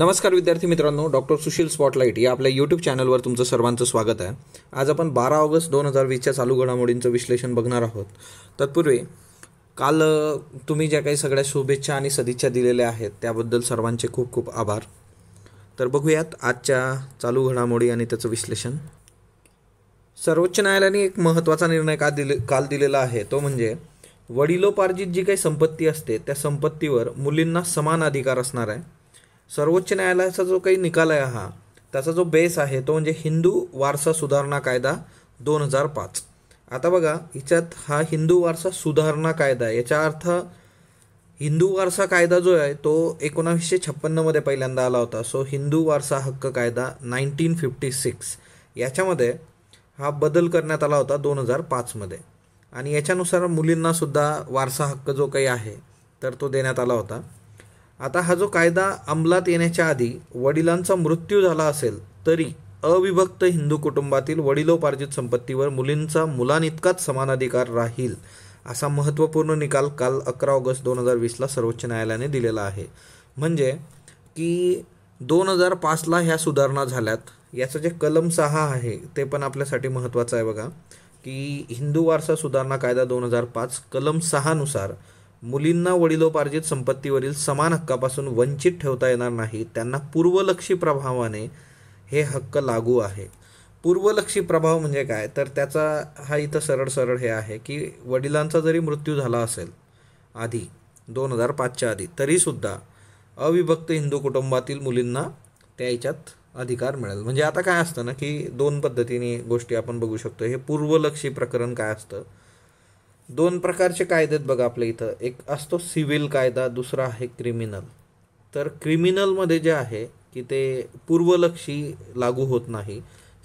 नमस्कार विद्यार्थी मित्रांनो डॉक्टर सुशील स्पॉटलाईट या आपल्या यूट्यूब चॅनलवर तुमचं सर्वांचं स्वागत आहे आज आपण बारा ऑगस्ट दोन हजार वीसच्या चालू घडामोडींचं विश्लेषण बघणार आहोत तत्पूर्वी काल तुम्ही ज्या काही सगळ्या शुभेच्छा आणि सदिच्छा दिलेल्या आहेत त्याबद्दल सर्वांचे खूप खूप आभार तर बघूयात आजच्या चालू घडामोडी आणि त्याचं विश्लेषण सर्वोच्च न्यायालयाने एक महत्त्वाचा निर्णय का दिले काल दिलेला आहे तो म्हणजे वडिलोपार्जित जी काही संपत्ती असते त्या संपत्तीवर मुलींना समान अधिकार असणार आहे सर्वोच्च न्यायालयाचा जो काही निकाल आहे हा त्याचा जो बेस आहे तो म्हणजे हिंदू वारसा सुधारणा कायदा दोन हजार पाच आता बघा हिच्यात हा हिंदू वारसा सुधारणा कायदा आहे याचा अर्थ हिंदू वारसा कायदा जो आहे तो एकोणावीसशे छप्पन्नमध्ये पहिल्यांदा आला होता सो हिंदू वारसा हक्क कायदा नाईन्टीन फिफ्टी सिक्स याच्यामध्ये हा बदल करण्यात आला होता दोन हजार पाचमध्ये आणि याच्यानुसार मुलींनासुद्धा वारसा हक्क जो काही आहे तर तो देण्यात आला होता आता हा जो कायदा अंमलात येण्याच्या आधी वडिलांचा मृत्यू झाला असेल तरी अविभक्त हिंदू कुटुंबातील वडिलोपार्जित संपत्तीवर मुलींचा मुलांइतकाच समान अधिकार राहील असा महत्त्वपूर्ण निकाल काल अकरा ऑगस्ट दोन हजार वीसला सर्वोच्च न्यायालयाने दिलेला आहे म्हणजे की दोन हजार पाचला ह्या सुधारणा झाल्यात याचं जे कलम सहा आहे ते पण आपल्यासाठी महत्त्वाचं आहे बघा की हिंदू वारसा सुधारणा कायदा दोन हजार पाच कलम सहानुसार मुलींना वडिलोपार्जित संपत्तीवरील समान हक्कापासून वंचित ठेवता येणार नाही त्यांना पूर्वलक्षी प्रभावाने हे हक्क लागू आहे पूर्वलक्षी प्रभाव म्हणजे काय तर त्याचा हा इथं सरळ सरळ हे आहे की वडिलांचा जरी मृत्यू झाला असेल आधी दोन हजार पाचच्या आधी तरीसुद्धा अविभक्त हिंदू कुटुंबातील मुलींना त्या अधिकार मिळेल म्हणजे आता काय असतं ना की दोन पद्धतीने गोष्टी आपण बघू शकतो हे पूर्वलक्षी प्रकरण काय असतं दोन प्रकारचे कायदे आहेत बघा आपल्या इथं एक असतो सिव्हिल कायदा दुसरा आहे क्रिमिनल तर क्रिमिनलमध्ये जे आहे की ते पूर्वलक्षी लागू होत नाही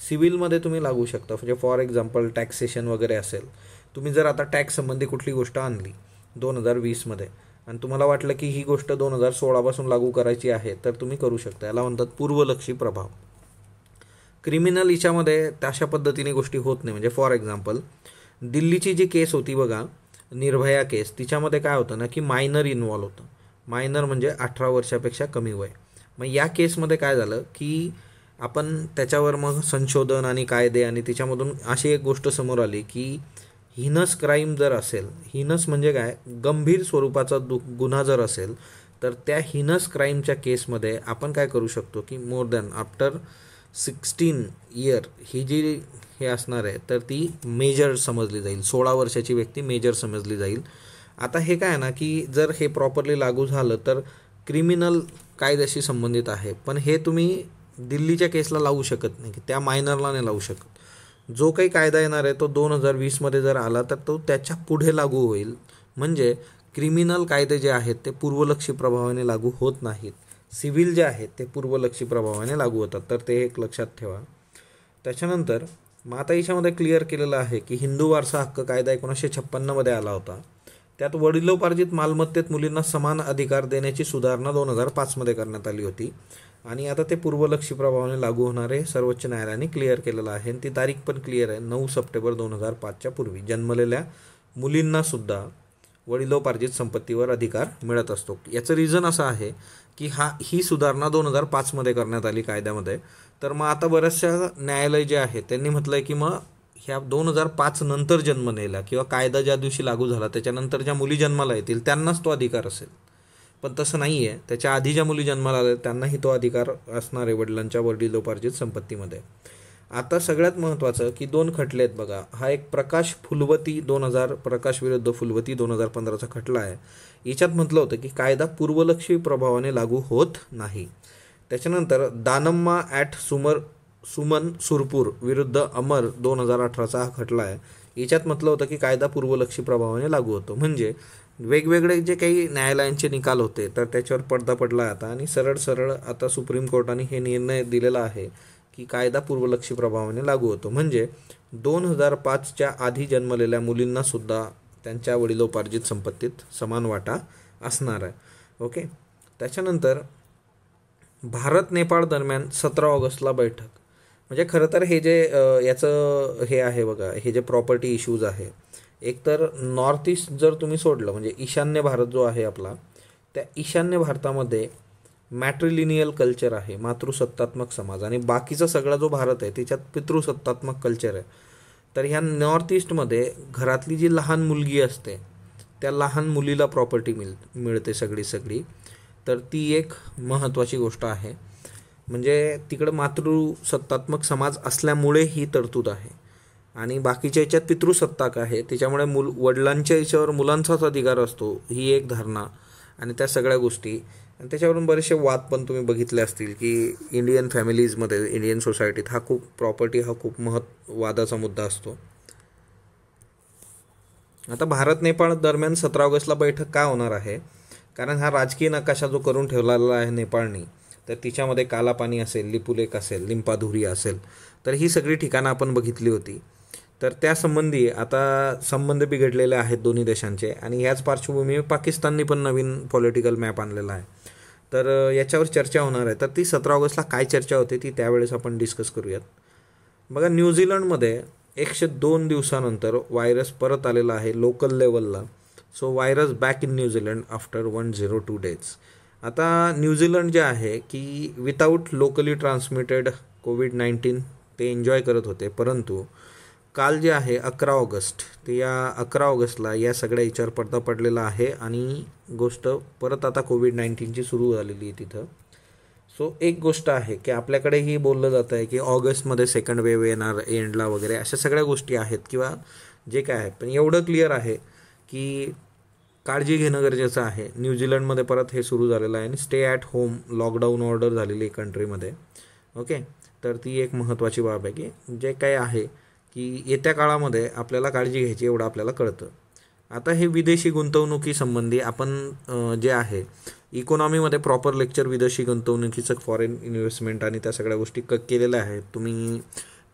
सिव्हिलमध्ये तुम्ही लागू शकता म्हणजे फॉर एक्झाम्पल टॅक्सेशन वगैरे असेल तुम्ही जर आता टॅक्स संबंधी कुठली गोष्ट आणली दोन हजार वीसमध्ये आणि तुम्हाला वाटलं की ही गोष्ट दोन हजार सोळापासून लागू करायची आहे तर तुम्ही करू शकता याला म्हणतात पूर्वलक्षी प्रभाव क्रिमिनल हिच्यामध्ये तशा पद्धतीने गोष्टी होत नाही म्हणजे फॉर एक्झाम्पल दिल्लीची जी केस होती बघा निर्भया केस तिच्यामध्ये काय होतं ना की मायनर इन्वॉल्व होतं मायनर म्हणजे अठरा वर्षापेक्षा कमी वय मग या केसमध्ये काय झालं की आपण त्याच्यावर मग संशोधन आणि कायदे आणि तिच्यामधून अशी एक गोष्ट समोर आली की हिनस क्राईम जर असेल हिनस म्हणजे काय गंभीर स्वरूपाचा दु गुन्हा जर असेल तर त्या हिनस क्राईमच्या केसमध्ये आपण काय करू शकतो की more than after sixteen year ही जी हे असणार आहे तर ती मेजर समजली जाईल सोळा वर्षाची व्यक्ती मेजर समजली जाईल आता हे काय ना की जर हे प्रॉपरली लागू झालं तर क्रिमिनल कायद्याशी संबंधित आहे पण हे तुम्ही दिल्लीच्या केसला लावू शकत नाही की त्या मायनरला नाही लावू शकत जो काही कायदा येणार आहे तो दोन हजार वीसमध्ये जर आला तर तो त्याच्या पुढे लागू होईल म्हणजे क्रिमिनल कायदे जे आहेत ते पूर्वलक्षी प्रभावाने लागू होत नाहीत सिव्हिल जे आहेत ते पूर्वलक्षी प्रभावाने लागू होतात तर ते एक लक्षात ठेवा त्याच्यानंतर माता क्लिअर केलेलं आहे की हिंदू वारसा हक्क कायदा एकोणीसशे छप्पन्नमध्ये आला होता त्यात वडिलोपार्जित मालमत्तेत मुलींना समान अधिकार देण्याची सुधारणा दोन हजार पाचमध्ये करण्यात आली होती आणि आता ते पूर्वलक्षी प्रभावाने लागू होणारे सर्वोच्च न्यायालयाने क्लिअर केलेलं आहे आणि ती तारीख पण क्लिअर आहे नऊ सप्टेंबर दोन हजार पाचच्या पूर्वी जन्मलेल्या मुलींनासुद्धा वडिलोपार्जित संपत्तीवर अधिकार मिळत असतो याचं रिझन असं आहे की हा ही सुधारणा दोन हजार पाचमध्ये करण्यात आली कायद्यामध्ये तर मग आता बऱ्याचशा न्यायालय जे आहे त्यांनी म्हटलं आहे की मग ह्या दोन हजार पाच नंतर जन्म नेला किंवा कायदा ज्या दिवशी लागू झाला त्याच्यानंतर ज्या मुली जन्माला येतील त्यांनाच तो अधिकार असेल पण तसं नाही आहे त्याच्या आधी ज्या मुली जन्माला आल्या त्यांनाही तो अधिकार असणार आहे वडिलांच्या वडिलोपार्जित संपत्तीमध्ये आता सगळ्यात महत्त्वाचं की दोन खटले आहेत बघा हा एक प्रकाश फुलवती दोन हजार प्रकाश विरुद्ध फुलवती दोन हजार पंधराचा खटला आहे याच्यात म्हटलं होतं की कायदा पूर्वलक्षी प्रभावाने लागू होत नाही त्याच्यानंतर दानम्मा ॲट सुमर सुमन सुरपूर विरुद्ध अमर दोन हजार अठराचा हा खटला आहे याच्यात म्हटलं होतं की कायदा पूर्वलक्षी प्रभावाने लागू होतो म्हणजे वेगवेगळे जे काही न्यायालयांचे निकाल होते तर त्याच्यावर पडदा पडला आता आणि सरळ सरळ आता सुप्रीम कोर्टाने हे निर्णय दिलेला आहे की कायदा पूर्वलक्षी प्रभावाने लागू होतो म्हणजे दोन हजार पाचच्या आधी जन्मलेल्या मुलींनासुद्धा त्यांच्या वडिलोपार्जित संपत्तीत समान वाटा असणार आहे ओके त्याच्यानंतर भारत नेपाळ दरम्यान सतरा ऑगस्टला बैठक म्हणजे खरं तर हे जे याचं हे आहे बघा हे जे प्रॉपर्टी इश्यूज आहे एकतर नॉर्थ ईस्ट जर तुम्ही सोडलं म्हणजे ईशान्य भारत जो आहे आपला त्या ईशान्य भारतामध्ये मॅट्रिलिनियल कल्चर आहे मातृसत्तात्मक समाज आणि बाकीचा सगळा जो भारत आहे त्याच्यात पितृसत्तात्मक कल्चर आहे तर ह्या नॉर्थ ईस्टमध्ये घरातली जी लहान मुलगी असते त्या लहान मुलीला प्रॉपर्टी मिळ मिळते सगळी सगळी तर ती एक महत्त्वाची गोष्ट आहे म्हणजे तिकडं मातृसत्तात्मक समाज असल्यामुळे ही तरतूद आहे आणि बाकीच्या याच्यात पितृसत्ताक आहे त्याच्यामुळे मुल वडिलांच्या याच्यावर मुलांचाच अधिकार असतो ही एक धारणा आणि त्या सगळ्या गोष्टी आणि त्याच्यावरून बरेचसे वाद पण तुम्ही बघितले असतील की इंडियन फॅमिलीजमध्ये इंडियन सोसायटीत हा खूप प्रॉपर्टी हा खूप महत्वादाचा मुद्दा असतो आता भारत नेपाळ दरम्यान सतरा ऑगस्टला बैठक का होणार आहे कारण हा राजकीय नकाशा जो करून ठेवलेला आहे नेपाळनी तर तिच्यामध्ये कालापाणी असेल लिपुलेक असेल लिंपाधुरी असेल तर ही सगळी ठिकाणं आपण बघितली होती तर त्यासंबंधी आता संबंध बिघडलेले आहेत दोन्ही देशांचे आणि ह्याच पार्श्वभूमीवर पाकिस्ताननी पण नवीन पॉलिटिकल मॅप आणलेला आहे तर याच्यावर चर्चा होणार आहे तर ती सतरा ऑगस्टला काय चर्चा होते ती त्यावेळेस आपण डिस्कस करूयात बघा न्यूझीलंडमध्ये एकशे दोन दिवसानंतर व्हायरस परत आलेला आहे लोकल लेवलला so virus back in New Zealand after one zero two days आता न्यूझीलंड जे आहे की without locally transmitted COVID nineteen ते एन्जॉय करत होते परंतु काल जे आहे अकरा ऑगस्ट ते या अकरा ऑगस्टला या सगळ्या याच्यावर पडदा पडलेला आहे आणि गोष्ट परत आता कोविड नाईन्टीनची सुरू झालेली आहे तिथं सो एक गोष्ट आहे की आपल्याकडे ही बोललं जातं आहे की ऑगस्टमध्ये सेकंड वेव्ह येणार एंडला वगैरे अशा सगळ्या गोष्टी आहेत किंवा जे काय आहे पण एवढं क्लिअर आहे की काळजी घेणं गरजेचं आहे न्यूझीलंडमध्ये परत हे सुरू झालेलं आहे आणि stay at home lockdown order झालेली आहे कंट्रीमध्ये ओके तर ती एक महत्त्वाची बाब आहे की जे काही आहे की येत्या काळामध्ये आपल्याला काळजी घ्यायची एवढं आपल्याला कळतं आता हे विदेशी गुंतवणुकीसंबंधी आपण जे आहे इकॉनॉमीमध्ये प्रॉपर लेक्चर विदेशी गुंतवणुकीचं फॉरेन इन्व्हेस्टमेंट आणि त्या सगळ्या गोष्टी क केलेल्या आहेत तुम्ही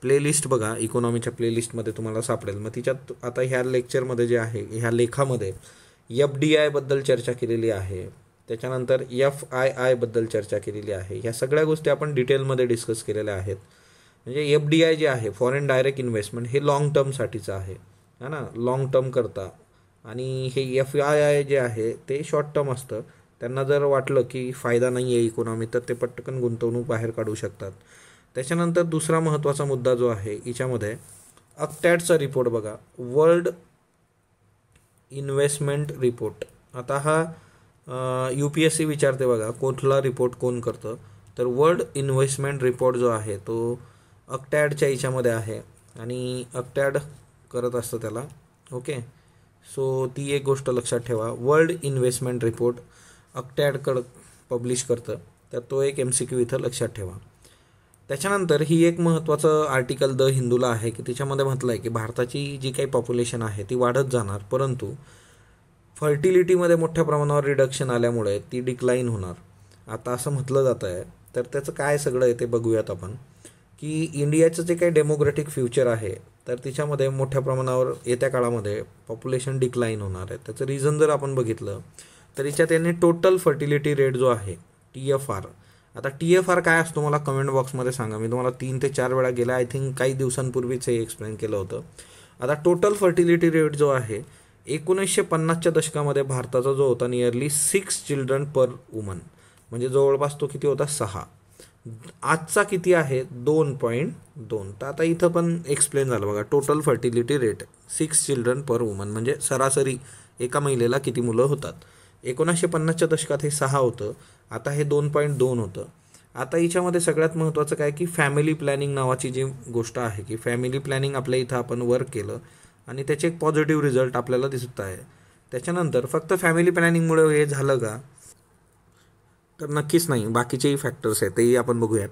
प्लेलिस्ट बघा इकॉनॉमीच्या प्लेलिस्टमध्ये तुम्हाला सापडेल मग तिच्यात आता ह्या लेक्चरमध्ये जे आहे ह्या लेखामध्ये एफ डी आयबद्दल चर्चा केलेली आहे त्याच्यानंतर एफ आय आयबद्दल चर्चा केलेली आहे ह्या सगळ्या गोष्टी आपण डिटेलमध्ये डिस्कस केलेल्या आहेत म्हणजे एफ डी आय जे आहे फॉरेन डायरेक्ट इन्व्हेस्टमेंट हे लाँग टर्मसाठीचं आहे है ना लाँग टर्म करता आणि हे एफ आय आय जे आहे ते शॉर्ट टर्म असतं त्यांना जर वाटलं की फायदा नाही आहे इकॉनॉमी तर ते पटकन गुंतवणूक बाहेर काढू शकतात त्याच्यानंतर दुसरा महत्त्वाचा मुद्दा जो आहे याच्यामध्ये अक्टॅटचा रिपोर्ट बघा वर्ल्ड इन्व्हेस्टमेंट रिपोर्ट आता हा यू पी एस सी विचारते बघा कुठला रिपोर्ट कोण करतं तर वर्ल्ड इन्व्हेस्टमेंट रिपोर्ट जो आहे तो अक्टॅडच्या याच्यामध्ये आहे आणि अकटॅड करत असतं त्याला ओके सो ती एक गोष्ट लक्षात ठेवा वर्ल्ड इन्व्हेस्टमेंट रिपोर्ट अक्टॅडकड पब्लिश करतं तर तो एक एम सी क्यू इथं लक्षात ठेवा त्याच्यानंतर ही एक महत्त्वाचं आर्टिकल द हिंदूला आहे की त्याच्यामध्ये म्हटलं आहे की भारताची जी काही पॉप्युलेशन आहे ती वाढत जाणार परंतु फर्टिलिटीमध्ये मोठ्या प्रमाणावर रिडक्शन आल्यामुळे ती डिक्लाईन होणार आता असं म्हटलं जातं आहे तर त्याचं काय सगळं आहे ते बघूयात आपण की इंडियाचं जे काही डेमोक्रॅटिक फ्युचर आहे तर तिच्यामध्ये मोठ्या प्रमाणावर येत्या काळामध्ये पॉप्युलेशन डिक्लाईन होणार आहे त्याचं रिझन जर आपण बघितलं तर याच्यात यांनी टोटल फर्टिलिटी रेट जो आहे टी एफ आर आता टी एफ आर काय असतो मला कमेंट बॉक्समध्ये सांगा मी तुम्हाला तीन ते चार वेळा गेला आय थिंक काही दिवसांपूर्वीच हे एक्सप्लेन केलं होतं आता टोटल फर्टिलिटी रेट जो आहे एकोणीसशे पन्नासच्या दशकामध्ये भारताचा जो होता nearly six children per woman म्हणजे जवळपास तो किती होता सहा आजचा किती आहे दोन पॉईंट दोन तर आता इथं पण एक्सप्लेन झालं बघा total fertility rate six children per woman म्हणजे सरासरी एका महिलेला किती मुलं होतात एकोणासशे पन्नासच्या दशकात हे सहा होतं आता हे दोन पॉईंट दोन होतं आता याच्यामध्ये सगळ्यात महत्त्वाचं काय की फॅमिली प्लॅनिंग नावाची जी गोष्ट आहे की फॅमिली प्लॅनिंग आपल्या इथं आपण वर्क केलं आणि त्याचे एक पॉझिटिव्ह रिझल्ट आपल्याला दिसत आहे त्याच्यानंतर फक्त फॅमिली प्लॅनिंगमुळे हे झालं का तर नक्कीच नाही बाकीचेही फॅक्टर्स आहेत तेही आपण बघूयात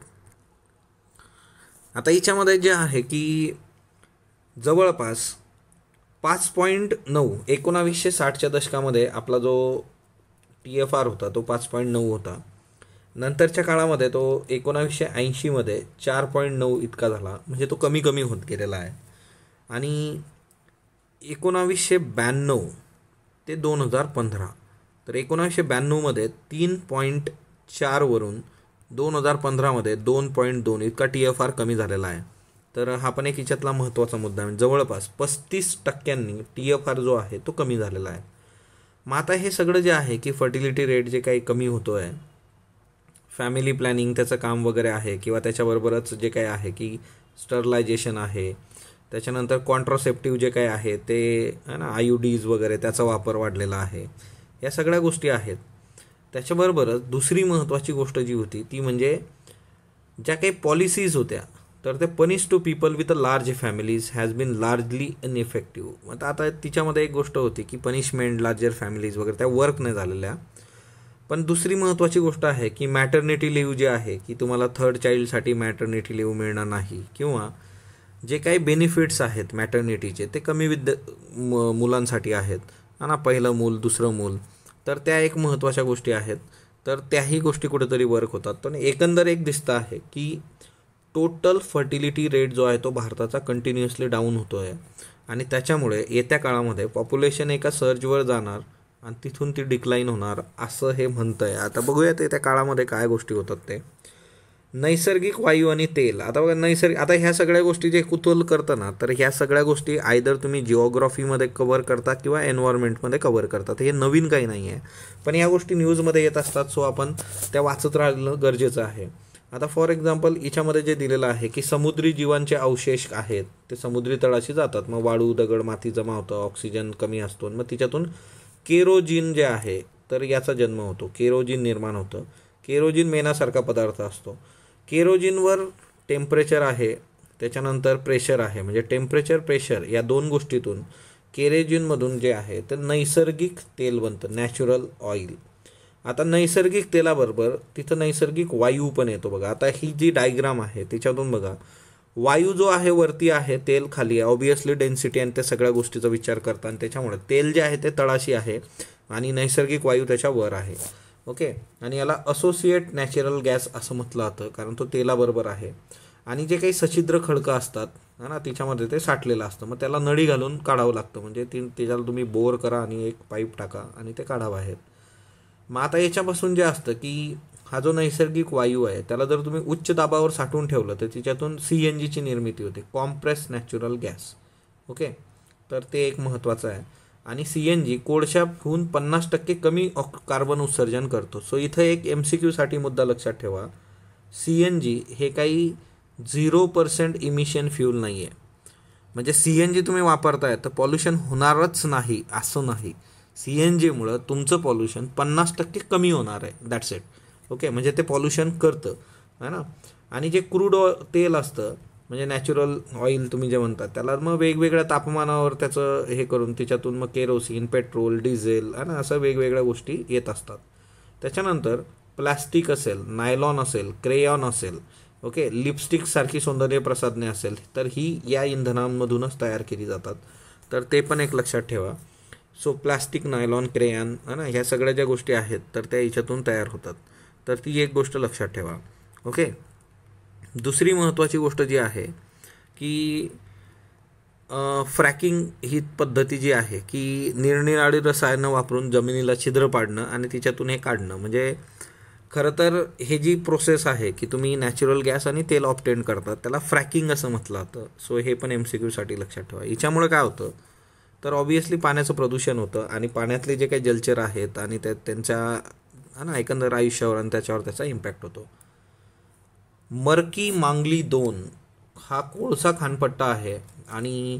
आता याच्यामध्ये जे आहे की जवळपास पाच पॉईंट नऊ एकोणावीसशे साठच्या दशकामध्ये आपला जो टी एफ आर होता तो पाच पॉईंट नऊ होता नंतरच्या काळामध्ये तो एकोणावीसशे ऐंशीमध्ये चार पॉईंट नऊ इतका झाला म्हणजे तो कमी कमी होत गेलेला आहे आणि एकोणावीसशे ब्याण्णव ते दोन हजार पंधरा तर एकोणावीसशे ब्याण्णवमध्ये तीन पॉईंट चारवरून दोन हजार पंधरामध्ये दोन पॉईंट दोन इतका टी एफ आर कमी झालेला आहे तर हा पण एक हिच्यातला महत्त्वाचा मुद्दा म्हणजे जवळपास पस्तीस टक्क्यांनी टी एफ आर जो आहे तो कमी झालेला आहे मग आता हे सगळं जे आहे की फर्टिलिटी रेट जे काही कमी होतो आहे फॅमिली प्लॅनिंग त्याचं काम वगैरे आहे किंवा त्याच्याबरोबरच जे काही आहे की स्टरलायझेशन आहे त्याच्यानंतर कॉन्ट्रासेप्टिव्ह जे काही आहे ते ना यू डीज वगैरे त्याचा वापर वाढलेला आहे या सगळ्या गोष्टी आहेत त्याच्याबरोबरच दुसरी महत्त्वाची गोष्ट जी होती ती म्हणजे ज्या काही पॉलिसीज होत्या तर ते punish to people with a large families has been largely effective मग आता तिच्यामध्ये एक गोष्ट होती की पनिशमेंट लार्जर फॅमिलीज वगैरे त्या वर्क नाही झालेल्या पण दुसरी महत्त्वाची गोष्ट आहे की मॅटर्निटी लिव्ह जे आहे की तुम्हाला थर्ड चाईल्डसाठी मॅटर्निटी लिव्ह मिळणार नाही किंवा जे काही बेनिफिट्स आहेत मॅटर्निटीचे ते कमी विद मुलांसाठी आहेत ना पहिलं मूल दुसरं मूल तर त्या एक महत्त्वाच्या गोष्टी आहेत तर त्याही गोष्टी कुठेतरी वर्क होतात पण एकंदर एक दिसतं आहे की टोटल फर्टिलिटी रेट जो आहे तो भारताचा कंटिन्युअसली डाऊन होतो आहे आणि त्याच्यामुळे येत्या काळामध्ये पॉप्युलेशन एका सर्जवर जाणार आणि तिथून ती डिक्लाईन होणार असं हे म्हणतं आहे आता बघूयात येत्या काळामध्ये काय गोष्टी होतात ते नैसर्गिक वायू आणि तेल आता बघा नैसर्गिक आता ह्या सगळ्या गोष्टी जे कुतूहल करतं ना तर ह्या सगळ्या गोष्टी आयदर तुम्ही जिओग्राफीमध्ये कवर करता किंवा एन्व्हायरमेंटमध्ये कवर करतात हे नवीन काही नाही आहे पण या गोष्टी न्यूजमध्ये येत असतात सो आपण त्या वाचत राहणं गरजेचं आहे आता फॉर एक्झाम्पल हिच्यामध्ये जे दिलेलं आहे की समुद्री जीवांचे अवशेष आहेत ते समुद्री तळाशी जातात मग वाळू दगड माती जमा होतं ऑक्सिजन कमी असतो मग तिच्यातून केरोजिन जे आहे तर याचा जन्म होतो केरोजिन निर्माण होतं केरोजिन मेनासारखा पदार्थ असतो केरोजिनवर टेम्परेचर आहे त्याच्यानंतर प्रेशर आहे म्हणजे टेम्परेचर प्रेशर या दोन गोष्टीतून केरेजिनमधून जे आहे ते नैसर्गिक तेल बनतं नॅचरल ऑइल आता नैसर्गिक तेलाबरोबर तिथं नैसर्गिक वायू पण येतो बघा आता ही जी डायग्राम आहे तिच्यातून बघा वायू जो आहे वरती आहे तेल खाली आहे ऑब्वियसली डेन्सिटी आणि त्या सगळ्या गोष्टीचा विचार आणि त्याच्यामुळे तेल जे आहे ते तळाशी आहे आणि नैसर्गिक वायू त्याच्यावर आहे ओके आणि याला असोसिएट नॅचरल गॅस असं म्हटलं जातं कारण तो तेलाबरोबर आहे आणि जे काही सछिद्र खडकं असतात है ना तिच्यामध्ये ते साठलेलं असतं मग त्याला नळी घालून काढावं लागतं म्हणजे ती त्याच्याला तुम्ही बोर करा आणि एक पाईप टाका आणि ते काढावं आहेत मग आता याच्यापासून जे असतं की हा जो नैसर्गिक वायू आहे त्याला जर तुम्ही उच्च दाबावर साठवून ठेवलं तर तिच्यातून सी एन जीची निर्मिती होते कॉम्प्रेस नॅचरल गॅस ओके तर ते एक महत्त्वाचं आहे आणि सी एन जी कोळशाहून पन्नास टक्के कमी कार्बन उत्सर्जन करतो सो इथं एक एम सी क्यूसाठी मुद्दा लक्षात ठेवा सी एन जी हे काही झिरो पर्सेंट इमिशन फ्यूल नाही आहे म्हणजे सी एन जी तुम्ही वापरताय तर पॉल्युशन होणारच नाही असं नाही सी एन जीमुळं तुमचं पॉल्युशन पन्नास टक्के कमी होणार आहे दॅट्स इट ओके म्हणजे ते पॉल्युशन करतं है ना आणि जे क्रूड तेल असतं म्हणजे नॅचरल ऑइल तुम्ही जे म्हणतात त्याला मग वेगवेगळ्या तापमानावर त्याचं हे करून त्याच्यातून मग केरोसिन पेट्रोल डिझेल आहे ना असं वेगवेगळ्या गोष्टी येत असतात त्याच्यानंतर प्लॅस्टिक असेल नायलॉन असेल क्रेयॉन असेल ओके लिपस्टिकसारखी सौंदर्य प्रसादने असेल तर ही या इंधनांमधूनच तयार केली जातात तर ते पण एक लक्षात ठेवा सो प्लॅस्टिक नायलॉन क्रेयॉन है ना ह्या सगळ्या ज्या गोष्टी आहेत तर त्या याच्यातून तयार होतात तर ती एक गोष्ट लक्षात ठेवा ओके दुसरी महत्त्वाची गोष्ट जी आहे की फ्रॅकिंग ही पद्धती जी आहे की निरनिराळी रसायनं वापरून जमिनीला छिद्र पाडणं आणि तिच्यातून हे काढणं म्हणजे खरं तर हे जी प्रोसेस आहे की तुम्ही नॅचरल गॅस आणि तेल ऑप्टेंड करता त्याला फ्रॅकिंग असं म्हटलं जातं सो हे पण एम सी क्यूसाठी लक्षात ठेवा याच्यामुळे काय होतं तर ऑब्वियसली पाण्याचं प्रदूषण होतं आणि पाण्यातले जे काही जलचर आहेत आणि त्या त्यांच्या ना एकंदर आयुष्यावर आणि त्याच्यावर त्याचा इम्पॅक्ट होतो मरकी मांगली दोन हा कोळसा खानपट्टा आहे आणि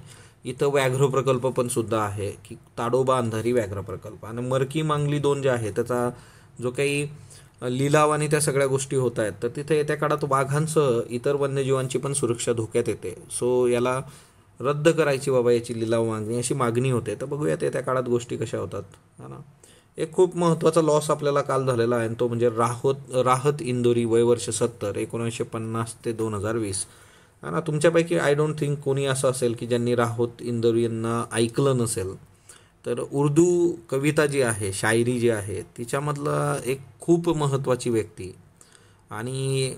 इथं व्याघ्र प्रकल्प पण सुद्धा आहे की ताडोबा अंधारी व्याघ्र प्रकल्प आणि मरकी मांगली दोन जे आहे त्याचा जो काही लिलाव आणि त्या सगळ्या गोष्टी होत आहेत तर तिथे येत्या काळात वाघांसह इतर वन्यजीवांची पण सुरक्षा धोक्यात येते सो याला रद्द करायची बाबा याची लिलाव मागणी अशी मागणी होते तर बघूयात येत्या काळात गोष्टी कशा होतात है ना एक खूप महत्त्वाचा लॉस आपल्याला काल झालेला आहे तो म्हणजे राहत राहत इंदोरी वयवर्ष सत्तर एकोणीसशे पन्नास ते दोन हजार वीस आणि तुमच्यापैकी आय डोंट थिंक कोणी असं असेल की ज्यांनी राहत इंदोरी यांना ऐकलं नसेल तर उर्दू कविता जी आहे शायरी जी आहे तिच्यामधला एक खूप महत्त्वाची व्यक्ती आणि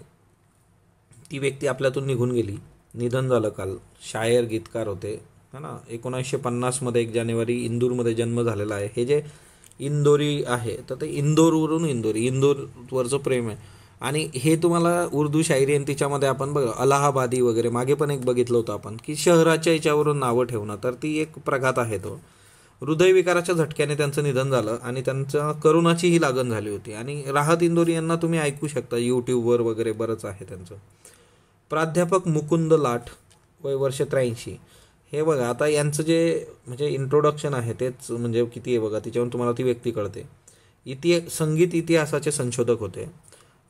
ती व्यक्ती आपल्यातून निघून गेली निधन झालं काल शायर गीतकार होते है ना एकोणीसशे पन्नासमध्ये एक जानेवारी इंदूरमध्ये जन्म झालेला आहे हे जे इंदोरी आहे तर ते इंदोरवरून इंदोरी इंदोरवरचं प्रेम आहे आणि हे तुम्हाला उर्दू शायरी आणि तिच्यामध्ये आपण बघ अलाहाबादी वगैरे मागे पण एक बघितलं होतं आपण की शहराच्या याच्यावरून नावं ठेवणं तर ती एक प्रघात आहे तो हृदयविकाराच्या झटक्याने त्यांचं निधन झालं आणि त्यांचं करोनाचीही लागण झाली होती आणि राहत इंदोरी यांना तुम्ही ऐकू शकता यूट्यूबवर वगैरे बरंच आहे त्यांचं प्राध्यापक मुकुंद लाट वय वर्ष त्र्याऐंशी हे बघा आता यांचं जे म्हणजे इंट्रोडक्शन आहे तेच म्हणजे किती आहे बघा तिच्यावरून तुम्हाला ती व्यक्ती कळते इति संगीत इतिहासाचे संशोधक होते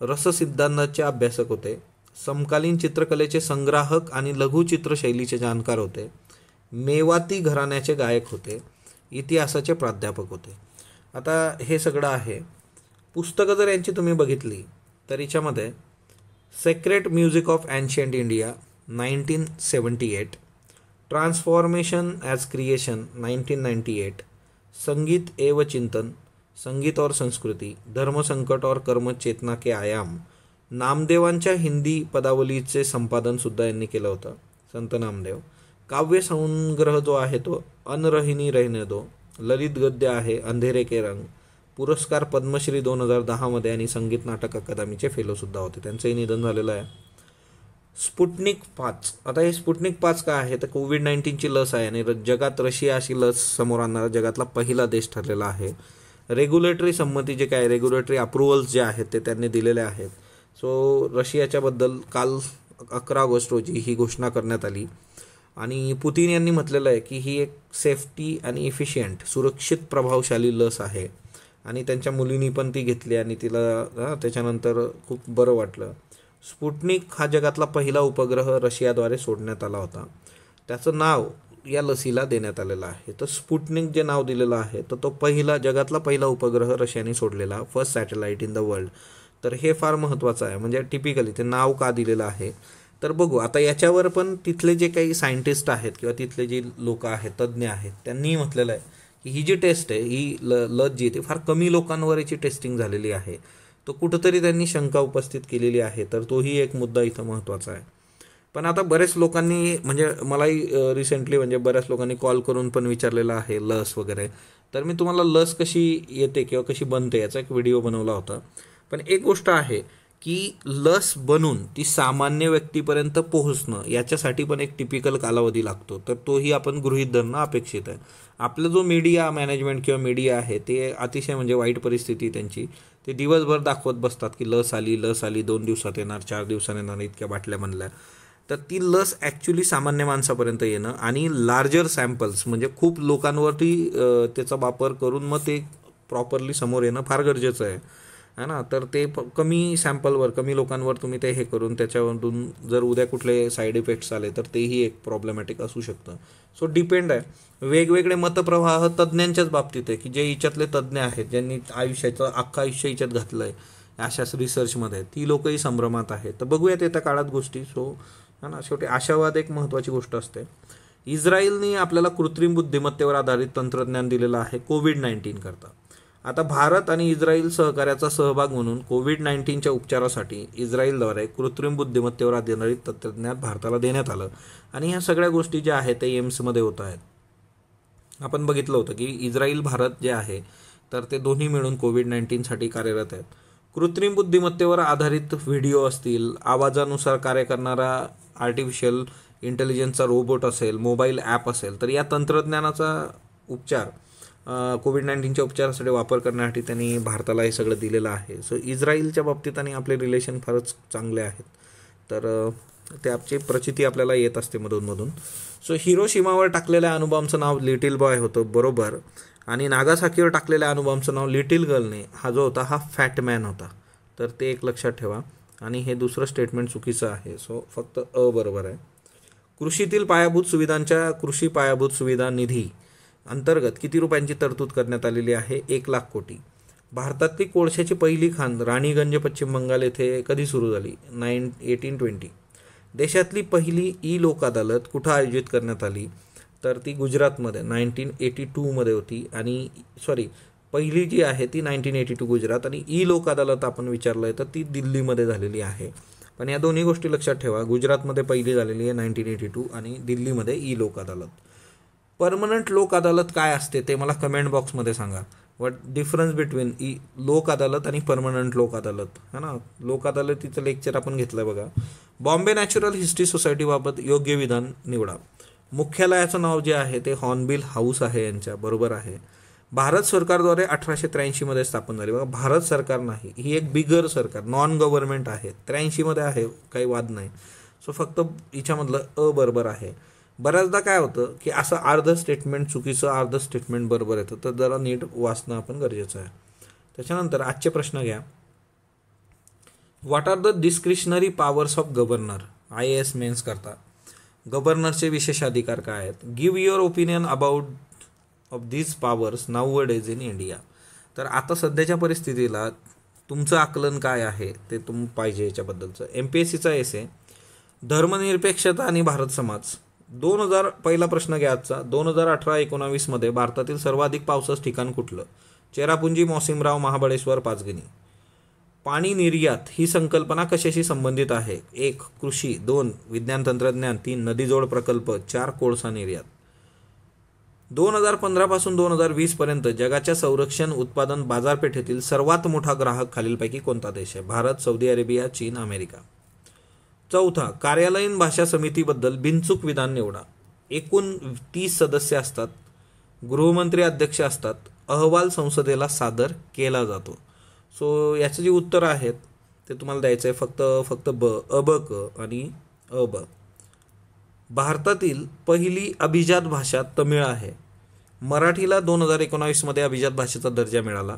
रससिद्धांताचे अभ्यासक होते समकालीन चित्रकलेचे संग्राहक आणि लघुचित्रशैलीचे जाणकार होते मेवाती घराण्याचे गायक होते इतिहासाचे प्राध्यापक होते आता हे सगळं आहे पुस्तकं जर यांची तुम्ही बघितली तर हिच्यामध्ये secret music of ancient India nineteen seventy eight transformation as creation nineteen ninety eight संगीत एव चिंतन संगीत और संस्कृती धर्मसंकट और कर्म चेतना के आयाम नामदेवांच्या हिंदी पदावलीचे संपादनसुद्धा यांनी केलं होतं संत नामदेव काव्य संग्रह जो आहे तो अनरहिनी रहने दो ललित गद्य आहे अंधेरे के रंग पुरस्कार पद्मश्री दोन हजार दहामध्ये आणि संगीत नाटक अकादमीचे फेलोसुद्धा होते त्यांचंही निधन झालेलं आहे स्पुटनिक पाच आता हे स्पुटनिक पाच काय आहे तर कोविड नाईन्टीनची लस आहे आणि जगात रशिया अशी लस समोर आणणारा जगातला पहिला देश ठरलेला आहे रेग्युलेटरी संमती जे काय रेग्युलेटरी अप्रुव्हल्स जे आहेत ते त्यांनी दिलेले आहेत सो रशियाच्याबद्दल काल अकरा ऑगस्ट रोजी ही घोषणा करण्यात आली आणि पुतीन यांनी म्हटलेलं आहे की ही एक सेफ्टी आणि इफिशियंट सुरक्षित प्रभावशाली लस आहे आणि त्यांच्या मुलींनी पण ती घेतली आणि तिला त्याच्यानंतर खूप बरं वाटलं स्पुटनिक हा जगातला पहिला उपग्रह रशियाद्वारे सोडण्यात आला होता त्याचं नाव या लसीला देण्यात आलेलं आहे तर स्पुटनिक जे नाव दिलेलं आहे तर तो पहिला जगातला पहिला उपग्रह रशियाने सोडलेला first satellite in the world तर हे फार महत्त्वाचं आहे म्हणजे टिपिकली ते नाव का दिलेलं आहे तर बघू आता याच्यावर पण तिथले जे काही सायंटिस्ट आहेत किंवा तिथले जे लोक आहेत तज्ज्ञ आहेत त्यांनी म्हटलेलं आहे की ही जी टेस्ट आहे ही ल लस जी आहे ती फार कमी लोकांवर याची टेस्टिंग झालेली आहे तो कुठंतरी त्यांनी शंका उपस्थित केलेली आहे तर तोही एक मुद्दा इथं महत्त्वाचा आहे पण आता बरेच लोकांनी म्हणजे मलाही रिसेंटली म्हणजे बऱ्याच लोकांनी कॉल करून पण विचारलेला आहे लस वगैरे तर मी तुम्हाला लस कशी येते किंवा कशी बनते याचा एक व्हिडिओ बनवला होता पण एक गोष्ट आहे की लस बनून ती सामान्य व्यक्तीपर्यंत पोहोचणं याच्यासाठी पण एक टिपिकल कालावधी लागतो तर तोही आपण गृहीत धरणं अपेक्षित आहे आपला जो मीडिया मॅनेजमेंट किंवा मीडिया आहे ते अतिशय म्हणजे वाईट परिस्थिती त्यांची ते दिवसभर दाखवत बसतात की लस आली लस आली दोन दिवसात येणार चार दिवसात येणार इतक्या बाटल्या म्हणल्या तर ती लस ॲक्च्युली सामान्य माणसापर्यंत येणं आणि लार्जर सॅम्पल्स म्हणजे खूप लोकांवरती त्याचा वापर करून मग ते प्रॉपरली समोर येणं फार गरजेचं आहे है ना तर ते प कमी सॅम्पलवर कमी लोकांवर तुम्ही ते हे करून त्याच्यामधून जर उद्या कुठले साईड इफेक्ट्स आले तर तेही एक प्रॉब्लेमॅटिक असू शकतं सो डिपेंड आहे वेगवेगळे मतप्रवाह तज्ज्ञांच्याच बाबतीत आहे की जे हिच्यातले तज्ज्ञ आहेत ज्यांनी आयुष्याचं अख्खं आयुष्य हिच्यात घातलं आहे अशाच रिसर्चमध्ये ती लोकही संभ्रमात आहेत तर बघूयात येत्या काळात गोष्टी सो है ना शेवटी आशावाद एक महत्त्वाची गोष्ट असते इस्रायलनी आपल्याला कृत्रिम बुद्धिमत्तेवर आधारित तंत्रज्ञान दिलेलं आहे कोविड नाईन्टीनकरता आता भारत आणि इस्रायल सहकार्याचा सहभाग म्हणून कोविड नाईन्टीनच्या उपचारासाठी इस्रायलद्वारे कृत्रिम बुद्धिमत्तेवर आधारित तंत्रज्ञान भारताला देण्यात आलं आणि ह्या सगळ्या गोष्टी ज्या आहेत ते एम्समध्ये होत आहेत आपण बघितलं होतं की इस्रायल भारत जे आहे तर ते दोन्ही मिळून कोविड नाईन्टीनसाठी कार्यरत आहेत कृत्रिम बुद्धिमत्तेवर आधारित व्हिडिओ असतील आवाजानुसार कार्य करणारा आर्टिफिशियल इंटेलिजन्सचा रोबोट असेल मोबाईल ॲप असेल तर या तंत्रज्ञानाचा उपचार कोविड नाईन्टीनच्या उपचारासाठी वापर करण्यासाठी त्यांनी भारताला हे सगळं दिलेलं आहे सो इस्रायलच्या बाबतीत आणि आपले रिलेशन फारच चांगले आहेत तर त्याची प्रचिती आपल्याला येत असते मधूनमधून सो हिरो हिरोशिमावर टाकलेल्या अणुबॉम्बचं नाव लिटिल बॉय होतं बरोबर आणि नागासाकीवर टाकलेल्या अणुबॉम्बचं नाव लिटिल गर्लने हा जो होता हा फॅटमॅन होता तर ते एक लक्षात ठेवा आणि हे दुसरं स्टेटमेंट चुकीचं आहे सो फक्त अ बरोबर आहे कृषीतील पायाभूत सुविधांच्या कृषी पायाभूत सुविधा निधी अंतर्गत किती रुपयांची तरतूद करण्यात आलेली आहे एक लाख कोटी भारतातली कोळशाची पहिली खान राणीगंज पश्चिम बंगाल येथे कधी सुरू झाली नाईन एटीन ट्वेंटी देशातली पहिली ई लोक अदालत कुठं आयोजित करण्यात आली तर ती गुजरातमध्ये नाईन्टीन एटी टूमध्ये होती आणि सॉरी पहिली जी आहे ती नाईन्टीन एटी टू गुजरात आणि ई लोक अदालत आपण विचारलं आहे तर ती दिल्लीमध्ये झालेली आहे पण या दोन्ही गोष्टी लक्षात ठेवा गुजरातमध्ये पहिली झालेली आहे नाईन्टीन एटी टू आणि दिल्लीमध्ये ई लोक अदालत परमनंट लोक अदालत काय असते ते मला कमेंट बॉक्समध्ये सांगा वॉट डिफरन्स बिटवीन ई लोक अदालत आणि परमनंट लोक अदालत है ना लोक अदालतीचं लेक्चर आपण घेतलं आहे बघा बॉम्बे नॅचरल हिस्ट्री सोसायटीबाबत योग्य विधान निवडा मुख्यालयाचं नाव जे आहे ते हॉर्नबिल हाऊस आहे यांच्या बरोबर आहे भारत सरकारद्वारे अठराशे त्र्याऐंशीमध्ये स्थापन झाली बघा भारत सरकार नाही ही एक बिगर सरकार नॉन गव्हर्नमेंट आहे त्र्याऐंशीमध्ये आहे काही वाद नाही सो फक्त हिच्यामधलं अ बरोबर आहे बऱ्याचदा काय होतं की असं अर्ध स्टेटमेंट चुकीचं अर्ध स्टेटमेंट बरोबर येतं तर जरा नीट वाचणं आपण गरजेचं आहे त्याच्यानंतर आजचे प्रश्न घ्या what are the discretionary powers of governor I S mains करता गव्हर्नरचे विशेष अधिकार काय आहेत give your opinion about of these powers now word is in India तर आता सध्याच्या परिस्थितीला तुमचं आकलन काय आहे ते तुम पाहिजे याच्याबद्दलचं एम पी एस सीचा एस आहे धर्मनिरपेक्षता आणि भारत समाज दोन हजार पहिला प्रश्न घ्या आजचा दोन हजार अठरा एकोणावीसमध्ये भारतातील सर्वाधिक पावसाचं ठिकाण कुठलं चेरापुंजी मोसिमराव महाबळेश्वर पाचगिनी पाणी निर्यात ही संकल्पना कशाशी संबंधित आहे एक कृषी दोन विज्ञान तंत्रज्ञान तीन नदीजोड प्रकल्प चार कोळसा निर्यात दोन हजार पंधरापासून दोन हजार वीसपर्यंत जगाच्या संरक्षण उत्पादन बाजारपेठेतील सर्वात मोठा ग्राहक खालीलपैकी कोणता देश आहे भारत सौदी अरेबिया चीन अमेरिका चौथा कार्यालयीन भाषा समितीबद्दल बिनचूक विधान निवडा एकूण तीस सदस्य असतात गृहमंत्री अध्यक्ष असतात अहवाल संसदेला सादर केला जातो सो याचे जे उत्तरं आहेत ते तुम्हाला द्यायचं आहे फक्त फक्त ब अब क आणि अब भारतातील पहिली अभिजात भाषा तमिळ आहे मराठीला दोन हजार एकोणावीसमध्ये अभिजात भाषेचा दर्जा मिळाला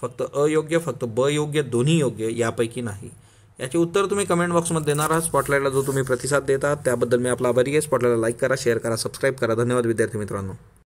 फक्त अयोग्य फक्त ब योग्य दोन्ही योग्य यापैकी नाही याचे उत्तर तुम्ही कमेंट बॉक्समध्ये देणार आहात स्पॉटलाईटला जो तुम्ही प्रतिसाद देता त्याबद्दल मी आपला आभारी आहे स्पॉटलाईटला लाईक करा शेअर करा सबस्क्राईब करा धन्यवाद विद्यार्थी मित्रांनो